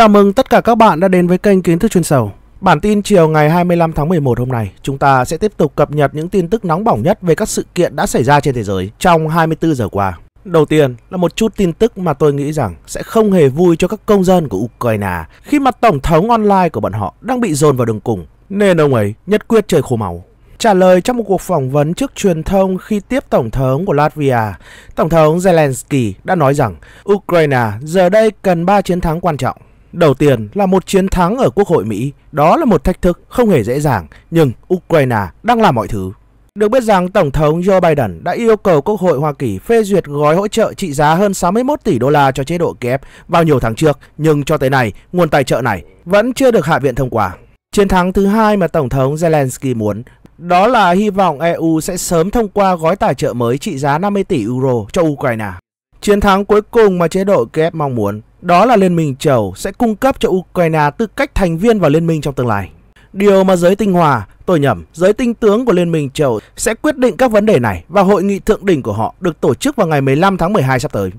Chào mừng tất cả các bạn đã đến với kênh Kiến thức chuyên sâu. Bản tin chiều ngày 25 tháng 11 hôm nay, chúng ta sẽ tiếp tục cập nhật những tin tức nóng bỏng nhất về các sự kiện đã xảy ra trên thế giới trong 24 giờ qua. Đầu tiên là một chút tin tức mà tôi nghĩ rằng sẽ không hề vui cho các công dân của Ukraine khi mà tổng thống online của bọn họ đang bị dồn vào đường cùng, nên ông ấy nhất quyết chơi khô máu. Trả lời trong một cuộc phỏng vấn trước truyền thông khi tiếp Tổng thống của Latvia, Tổng thống Zelensky đã nói rằng Ukraine giờ đây cần 3 chiến thắng quan trọng. Đầu tiên là một chiến thắng ở Quốc hội Mỹ, đó là một thách thức không hề dễ dàng, nhưng Ukraine đang làm mọi thứ. Được biết rằng Tổng thống Joe Biden đã yêu cầu Quốc hội Hoa Kỳ phê duyệt gói hỗ trợ trị giá hơn 61 tỷ đô la cho chế độ kép vào nhiều tháng trước, nhưng cho tới nay, nguồn tài trợ này vẫn chưa được Hạ viện thông qua. Chiến thắng thứ hai mà Tổng thống Zelensky muốn đó là hy vọng EU sẽ sớm thông qua gói tài trợ mới trị giá 50 tỷ euro cho Ukraine. Chiến thắng cuối cùng mà chế độ Kiev mong muốn đó là Liên minh Châu sẽ cung cấp cho Ukraine tư cách thành viên vào Liên minh trong tương lai. Điều mà giới tinh hòa, tôi nhầm, giới tinh tướng của Liên minh Châu sẽ quyết định các vấn đề này và hội nghị thượng đỉnh của họ được tổ chức vào ngày 15 tháng 12 sắp tới.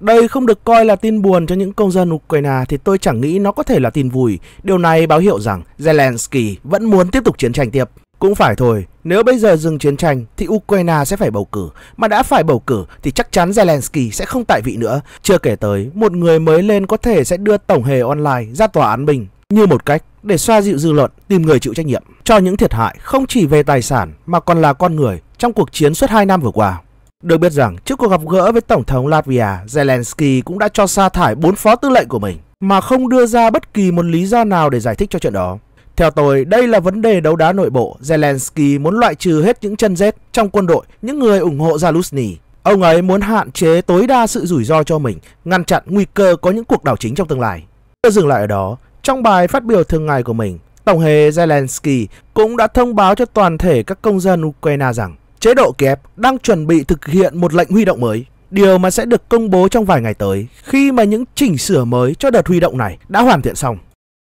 Đây không được coi là tin buồn cho những công dân Ukraine thì tôi chẳng nghĩ nó có thể là tin vui. Điều này báo hiệu rằng Zelensky vẫn muốn tiếp tục chiến tranh tiếp. Cũng phải thôi, nếu bây giờ dừng chiến tranh thì Ukraine sẽ phải bầu cử, mà đã phải bầu cử thì chắc chắn Zelensky sẽ không tại vị nữa. Chưa kể tới, một người mới lên có thể sẽ đưa tổng hề online ra tòa án bình như một cách để xoa dịu dư luận, tìm người chịu trách nhiệm cho những thiệt hại không chỉ về tài sản mà còn là con người trong cuộc chiến suốt 2 năm vừa qua. Được biết rằng, trước cuộc gặp gỡ với Tổng thống Latvia, Zelensky cũng đã cho sa thải bốn phó tư lệnh của mình mà không đưa ra bất kỳ một lý do nào để giải thích cho chuyện đó. Theo tôi, đây là vấn đề đấu đá nội bộ. Zelensky muốn loại trừ hết những chân rết trong quân đội, những người ủng hộ Zalusny. Ông ấy muốn hạn chế tối đa sự rủi ro cho mình, ngăn chặn nguy cơ có những cuộc đảo chính trong tương lai. Chưa dừng lại ở đó, trong bài phát biểu thường ngày của mình, Tổng hề Zelensky cũng đã thông báo cho toàn thể các công dân Ukraine rằng chế độ Kiev đang chuẩn bị thực hiện một lệnh huy động mới. Điều mà sẽ được công bố trong vài ngày tới khi mà những chỉnh sửa mới cho đợt huy động này đã hoàn thiện xong.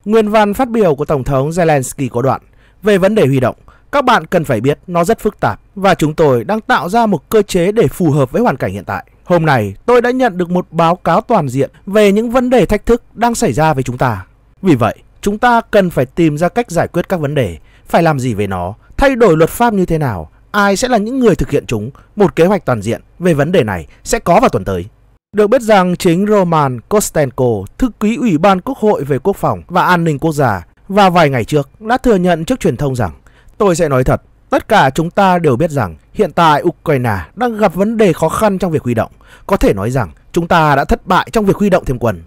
Nguyên văn phát biểu của Tổng thống Zelensky có đoạn Về vấn đề huy động, các bạn cần phải biết nó rất phức tạp và chúng tôi đang tạo ra một cơ chế để phù hợp với hoàn cảnh hiện tại. Hôm nay, tôi đã nhận được một báo cáo toàn diện về những vấn đề thách thức đang xảy ra với chúng ta. Vì vậy, chúng ta cần phải tìm ra cách giải quyết các vấn đề, phải làm gì về nó, thay đổi luật pháp như thế nào, ai sẽ là những người thực hiện chúng, một kế hoạch toàn diện về vấn đề này sẽ có vào tuần tới. Được biết rằng chính Roman Kostenko, thư ký Ủy ban Quốc hội về Quốc phòng và An ninh Quốc gia, và vài ngày trước đã thừa nhận trước truyền thông rằng Tôi sẽ nói thật, tất cả chúng ta đều biết rằng hiện tại Ukraine đang gặp vấn đề khó khăn trong việc huy động. Có thể nói rằng chúng ta đã thất bại trong việc huy động thêm quân.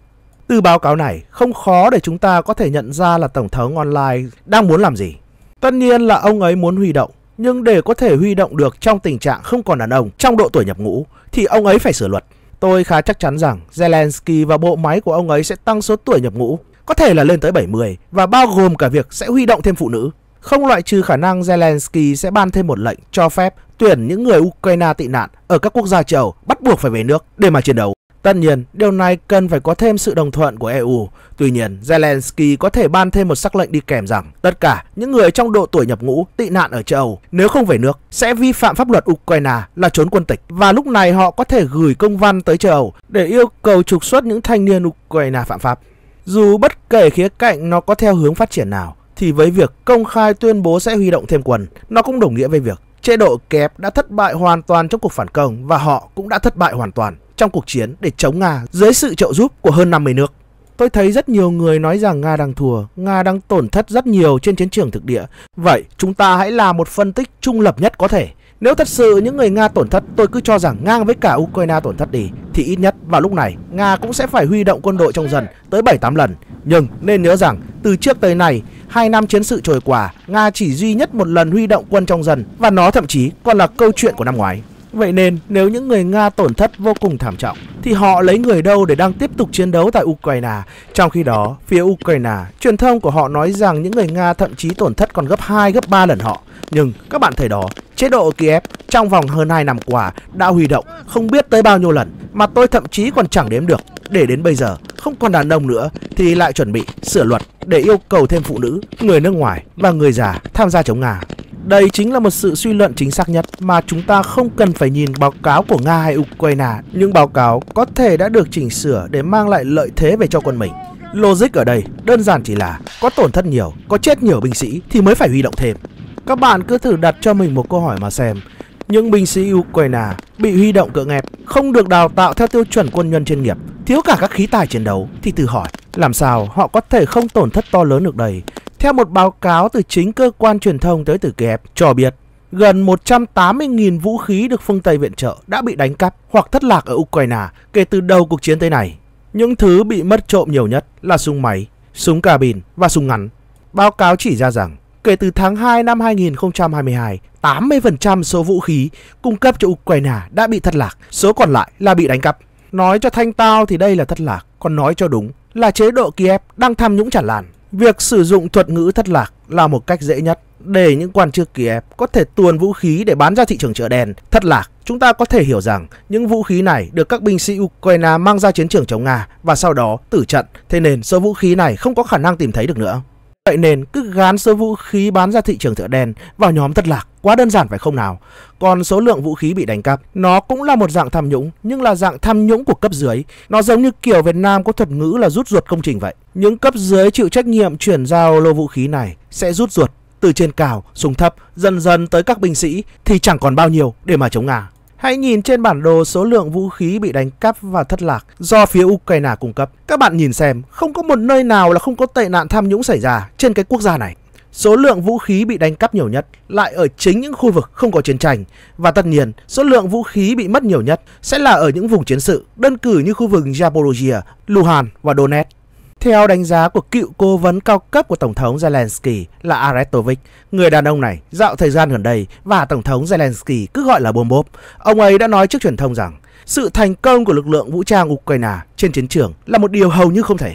Từ báo cáo này, không khó để chúng ta có thể nhận ra là Tổng thống online đang muốn làm gì. Tất nhiên là ông ấy muốn huy động, nhưng để có thể huy động được trong tình trạng không còn đàn ông trong độ tuổi nhập ngũ thì ông ấy phải sửa luật. Tôi khá chắc chắn rằng Zelensky và bộ máy của ông ấy sẽ tăng số tuổi nhập ngũ, có thể là lên tới 70 và bao gồm cả việc sẽ huy động thêm phụ nữ. Không loại trừ khả năng Zelensky sẽ ban thêm một lệnh cho phép tuyển những người Ukraine tị nạn ở các quốc gia châu bắt buộc phải về nước để mà chiến đấu. Tất nhiên, điều này cần phải có thêm sự đồng thuận của EU. Tuy nhiên, Zelensky có thể ban thêm một sắc lệnh đi kèm rằng tất cả những người trong độ tuổi nhập ngũ tị nạn ở châu Âu nếu không về nước sẽ vi phạm pháp luật Ukraine là trốn quân tịch và lúc này họ có thể gửi công văn tới châu Âu để yêu cầu trục xuất những thanh niên Ukraine phạm pháp. Dù bất kể khía cạnh nó có theo hướng phát triển nào, thì với việc công khai tuyên bố sẽ huy động thêm quân, nó cũng đồng nghĩa với việc Chế độ kép đã thất bại hoàn toàn trong cuộc phản công và họ cũng đã thất bại hoàn toàn trong cuộc chiến để chống Nga dưới sự trợ giúp của hơn 50 nước. Tôi thấy rất nhiều người nói rằng Nga đang thua, Nga đang tổn thất rất nhiều trên chiến trường thực địa. Vậy chúng ta hãy làm một phân tích trung lập nhất có thể. Nếu thật sự những người Nga tổn thất, tôi cứ cho rằng ngang với cả Ukraine tổn thất đi, thì ít nhất vào lúc này Nga cũng sẽ phải huy động quân đội trong dần tới 7-8 lần. Nhưng nên nhớ rằng từ trước tới nay Hai năm chiến sự trôi qua, Nga chỉ duy nhất một lần huy động quân trong dân và nó thậm chí còn là câu chuyện của năm ngoái. Vậy nên nếu những người Nga tổn thất vô cùng thảm trọng thì họ lấy người đâu để đang tiếp tục chiến đấu tại Ukraine. Trong khi đó, phía Ukraine, truyền thông của họ nói rằng những người Nga thậm chí tổn thất còn gấp 2 gấp 3 lần họ. Nhưng các bạn thấy đó, chế độ Kiev trong vòng hơn 2 năm qua đã huy động không biết tới bao nhiêu lần mà tôi thậm chí còn chẳng đếm được để đến bây giờ không còn đàn ông nữa thì lại chuẩn bị sửa luật để yêu cầu thêm phụ nữ, người nước ngoài và người già tham gia chống Nga. Đây chính là một sự suy luận chính xác nhất mà chúng ta không cần phải nhìn báo cáo của Nga hay Ukraine. Những báo cáo có thể đã được chỉnh sửa để mang lại lợi thế về cho quân mình. Logic ở đây đơn giản chỉ là có tổn thất nhiều, có chết nhiều binh sĩ thì mới phải huy động thêm. Các bạn cứ thử đặt cho mình một câu hỏi mà xem những binh sĩ Ukraine bị huy động cưỡng ép, không được đào tạo theo tiêu chuẩn quân nhân chuyên nghiệp, thiếu cả các khí tài chiến đấu thì tự hỏi làm sao họ có thể không tổn thất to lớn được đây. Theo một báo cáo từ chính cơ quan truyền thông tới từ Kiev cho biết, gần 180.000 vũ khí được phương Tây viện trợ đã bị đánh cắp hoặc thất lạc ở Ukraine kể từ đầu cuộc chiến tới này. Những thứ bị mất trộm nhiều nhất là súng máy, súng carbine và súng ngắn. Báo cáo chỉ ra rằng, kể từ tháng 2 năm 2022, 80% số vũ khí cung cấp cho Ukraine đã bị thất lạc, số còn lại là bị đánh cắp. Nói cho thanh tao thì đây là thất lạc, còn nói cho đúng là chế độ Kiev đang tham nhũng chẳng làn. Việc sử dụng thuật ngữ thất lạc là một cách dễ nhất để những quan chức Kiev có thể tuồn vũ khí để bán ra thị trường chợ đen. Thất lạc, chúng ta có thể hiểu rằng những vũ khí này được các binh sĩ Ukraine mang ra chiến trường chống Nga và sau đó tử trận, thế nên số vũ khí này không có khả năng tìm thấy được nữa. Vậy nên cứ gán số vũ khí bán ra thị trường thợ đen vào nhóm thất lạc, quá đơn giản phải không nào? Còn số lượng vũ khí bị đánh cắp, nó cũng là một dạng tham nhũng, nhưng là dạng tham nhũng của cấp dưới. Nó giống như kiểu Việt Nam có thuật ngữ là rút ruột công trình vậy. Những cấp dưới chịu trách nhiệm chuyển giao lô vũ khí này sẽ rút ruột từ trên cao xuống thấp, dần dần tới các binh sĩ thì chẳng còn bao nhiêu để mà chống Nga. Hãy nhìn trên bản đồ số lượng vũ khí bị đánh cắp và thất lạc do phía Ukraine cung cấp. Các bạn nhìn xem, không có một nơi nào là không có tệ nạn tham nhũng xảy ra trên cái quốc gia này. Số lượng vũ khí bị đánh cắp nhiều nhất lại ở chính những khu vực không có chiến tranh và tất nhiên số lượng vũ khí bị mất nhiều nhất sẽ là ở những vùng chiến sự, đơn cử như khu vực Zaporizhia, Luhansk và Donetsk. Theo đánh giá của cựu cố vấn cao cấp của Tổng thống Zelensky là Aretovic, người đàn ông này dạo thời gian gần đây và Tổng thống Zelensky cứ gọi là bom bốp, ông ấy đã nói trước truyền thông rằng sự thành công của lực lượng vũ trang Ukraine trên chiến trường là một điều hầu như không thể.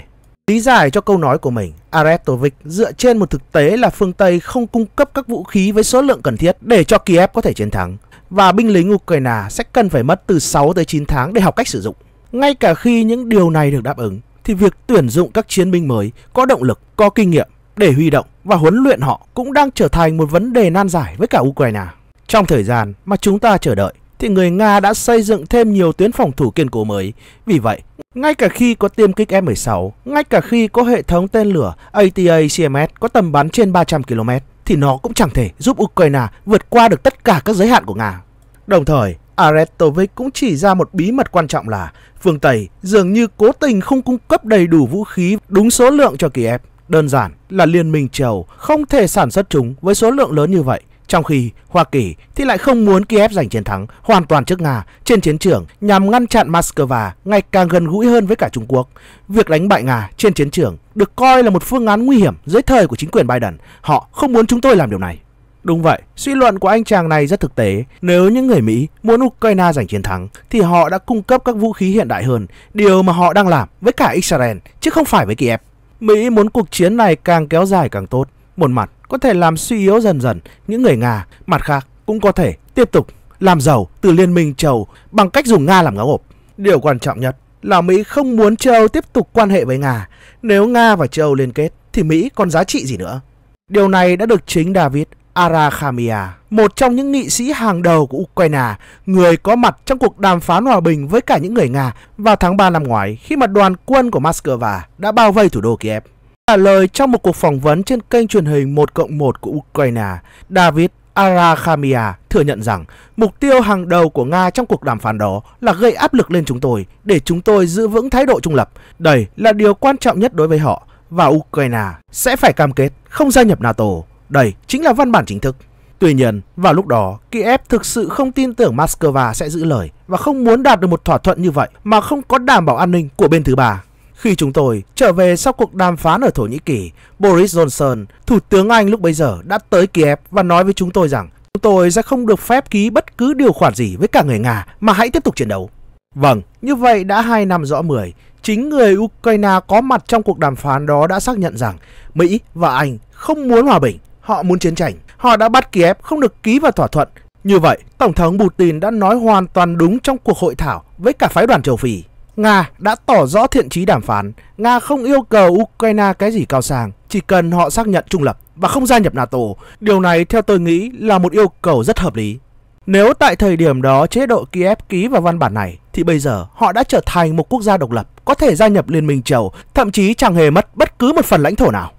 Lý giải cho câu nói của mình, Aretovic dựa trên một thực tế là phương Tây không cung cấp các vũ khí với số lượng cần thiết để cho Kiev có thể chiến thắng, và binh lính Ukraine sẽ cần phải mất từ 6 tới 9 tháng để học cách sử dụng. Ngay cả khi những điều này được đáp ứng, thì việc tuyển dụng các chiến binh mới có động lực, có kinh nghiệm để huy động và huấn luyện họ cũng đang trở thành một vấn đề nan giải với cả Ukraine. Trong thời gian mà chúng ta chờ đợi thì người Nga đã xây dựng thêm nhiều tuyến phòng thủ kiên cố mới. Vì vậy, ngay cả khi có tiêm kích F-16, ngay cả khi có hệ thống tên lửa ATA-CMS có tầm bắn trên 300 km, thì nó cũng chẳng thể giúp Ukraine vượt qua được tất cả các giới hạn của Nga. Đồng thời, Aretovic cũng chỉ ra một bí mật quan trọng là phương Tây dường như cố tình không cung cấp đầy đủ vũ khí đúng số lượng cho Kiev. Đơn giản là Liên minh châu không thể sản xuất chúng với số lượng lớn như vậy. Trong khi Hoa Kỳ thì lại không muốn Kiev giành chiến thắng hoàn toàn trước Nga trên chiến trường nhằm ngăn chặn Moscow ngày càng gần gũi hơn với cả Trung Quốc. Việc đánh bại Nga trên chiến trường được coi là một phương án nguy hiểm dưới thời của chính quyền Biden. Họ không muốn chúng tôi làm điều này. Đúng vậy, suy luận của anh chàng này rất thực tế. Nếu những người Mỹ muốn Ukraine giành chiến thắng thì họ đã cung cấp các vũ khí hiện đại hơn, điều mà họ đang làm với cả Israel chứ không phải với Kiev. Mỹ muốn cuộc chiến này càng kéo dài càng tốt. Một mặt có thể làm suy yếu dần dần những người Nga, mặt khác cũng có thể tiếp tục làm giàu từ Liên minh châu bằng cách dùng Nga làm ngáo ộp. Điều quan trọng nhất là Mỹ không muốn châu tiếp tục quan hệ với Nga. Nếu Nga và châu liên kết thì Mỹ còn giá trị gì nữa? Điều này đã được chính David Arakhamia, một trong những nghị sĩ hàng đầu của Ukraine, người có mặt trong cuộc đàm phán hòa bình với cả những người Nga vào tháng 3 năm ngoái khi mà đoàn quân của Moscow đã bao vây thủ đô Kiev. Trả lời trong một cuộc phỏng vấn trên kênh truyền hình 1 cộng 1 của Ukraine, David Arakhamia thừa nhận rằng mục tiêu hàng đầu của Nga trong cuộc đàm phán đó là gây áp lực lên chúng tôi để chúng tôi giữ vững thái độ trung lập. Đây là điều quan trọng nhất đối với họ và Ukraine sẽ phải cam kết không gia nhập NATO. Đây chính là văn bản chính thức. Tuy nhiên, vào lúc đó, Kiev thực sự không tin tưởng Moscow sẽ giữ lời và không muốn đạt được một thỏa thuận như vậy mà không có đảm bảo an ninh của bên thứ ba. Khi chúng tôi trở về sau cuộc đàm phán ở Thổ Nhĩ Kỳ, Boris Johnson, Thủ tướng Anh lúc bấy giờ đã tới Kiev và nói với chúng tôi rằng chúng tôi sẽ không được phép ký bất cứ điều khoản gì với cả người Nga mà hãy tiếp tục chiến đấu. Vâng, như vậy đã 2 năm rõ 10, chính người Ukraine có mặt trong cuộc đàm phán đó đã xác nhận rằng Mỹ và Anh không muốn hòa bình Họ muốn chiến tranh. Họ đã bắt Kiev không được ký vào thỏa thuận. Như vậy, Tổng thống Putin đã nói hoàn toàn đúng trong cuộc hội thảo với cả phái đoàn châu Phi. Nga đã tỏ rõ thiện trí đàm phán. Nga không yêu cầu Ukraine cái gì cao sang, chỉ cần họ xác nhận trung lập và không gia nhập NATO. Điều này theo tôi nghĩ là một yêu cầu rất hợp lý. Nếu tại thời điểm đó chế độ Kiev ký vào văn bản này, thì bây giờ họ đã trở thành một quốc gia độc lập, có thể gia nhập Liên minh châu, thậm chí chẳng hề mất bất cứ một phần lãnh thổ nào.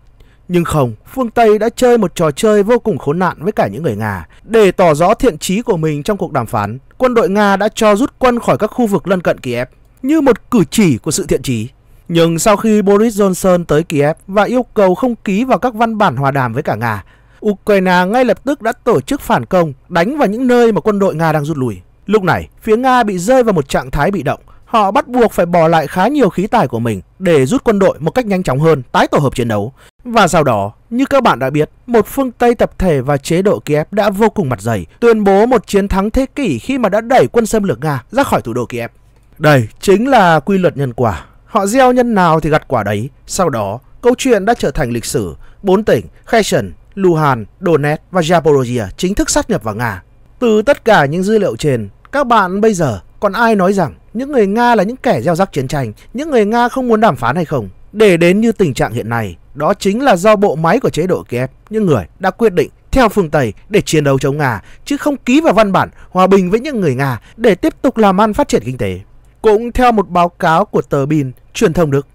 Nhưng không, phương Tây đã chơi một trò chơi vô cùng khốn nạn với cả những người Nga. Để tỏ rõ thiện chí của mình trong cuộc đàm phán, quân đội Nga đã cho rút quân khỏi các khu vực lân cận Kiev như một cử chỉ của sự thiện chí. Nhưng sau khi Boris Johnson tới Kiev và yêu cầu không ký vào các văn bản hòa đàm với cả Nga, Ukraine ngay lập tức đã tổ chức phản công, đánh vào những nơi mà quân đội Nga đang rút lui. Lúc này, phía Nga bị rơi vào một trạng thái bị động, Họ bắt buộc phải bỏ lại khá nhiều khí tài của mình để rút quân đội một cách nhanh chóng hơn, tái tổ hợp chiến đấu. Và sau đó, như các bạn đã biết, một phương Tây tập thể và chế độ Kiev đã vô cùng mặt dày, tuyên bố một chiến thắng thế kỷ khi mà đã đẩy quân xâm lược Nga ra khỏi thủ đô Kiev. Đây chính là quy luật nhân quả. Họ gieo nhân nào thì gặt quả đấy. Sau đó, câu chuyện đã trở thành lịch sử. Bốn tỉnh Kherson, Luhan, Donetsk và Zaporozhye chính thức sát nhập vào Nga. Từ tất cả những dữ liệu trên, các bạn bây giờ còn ai nói rằng những người Nga là những kẻ gieo rắc chiến tranh, những người Nga không muốn đàm phán hay không? Để đến như tình trạng hiện nay, đó chính là do bộ máy của chế độ Kiev, những người đã quyết định theo phương Tây để chiến đấu chống Nga, chứ không ký vào văn bản hòa bình với những người Nga để tiếp tục làm ăn phát triển kinh tế. Cũng theo một báo cáo của tờ Bin, truyền thông Đức,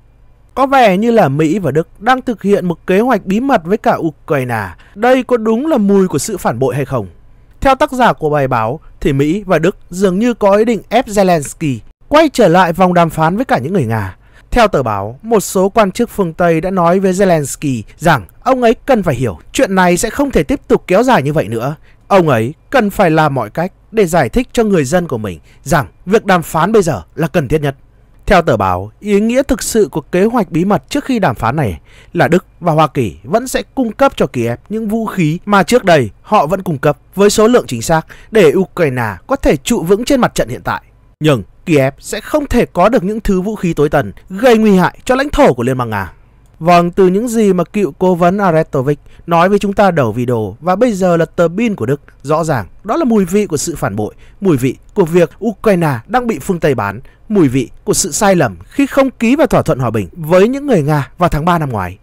có vẻ như là Mỹ và Đức đang thực hiện một kế hoạch bí mật với cả Ukraine. Đây có đúng là mùi của sự phản bội hay không? Theo tác giả của bài báo, thì Mỹ và Đức dường như có ý định ép Zelensky quay trở lại vòng đàm phán với cả những người Nga. Theo tờ báo, một số quan chức phương Tây đã nói với Zelensky rằng ông ấy cần phải hiểu chuyện này sẽ không thể tiếp tục kéo dài như vậy nữa. Ông ấy cần phải làm mọi cách để giải thích cho người dân của mình rằng việc đàm phán bây giờ là cần thiết nhất. Theo tờ báo, ý nghĩa thực sự của kế hoạch bí mật trước khi đàm phán này là Đức và Hoa Kỳ vẫn sẽ cung cấp cho Kiev những vũ khí mà trước đây họ vẫn cung cấp với số lượng chính xác để Ukraine có thể trụ vững trên mặt trận hiện tại. Nhưng Kiev sẽ không thể có được những thứ vũ khí tối tần gây nguy hại cho lãnh thổ của Liên bang Nga. Vâng, từ những gì mà cựu cố vấn Aretovic nói với chúng ta đầu video và bây giờ là tờ bin của Đức, rõ ràng đó là mùi vị của sự phản bội, mùi vị của việc Ukraine đang bị phương Tây bán, mùi vị của sự sai lầm khi không ký vào thỏa thuận hòa bình với những người Nga vào tháng 3 năm ngoái.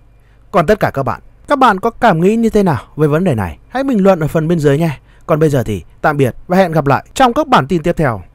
Còn tất cả các bạn, các bạn có cảm nghĩ như thế nào về vấn đề này? Hãy bình luận ở phần bên dưới nhé. Còn bây giờ thì tạm biệt và hẹn gặp lại trong các bản tin tiếp theo.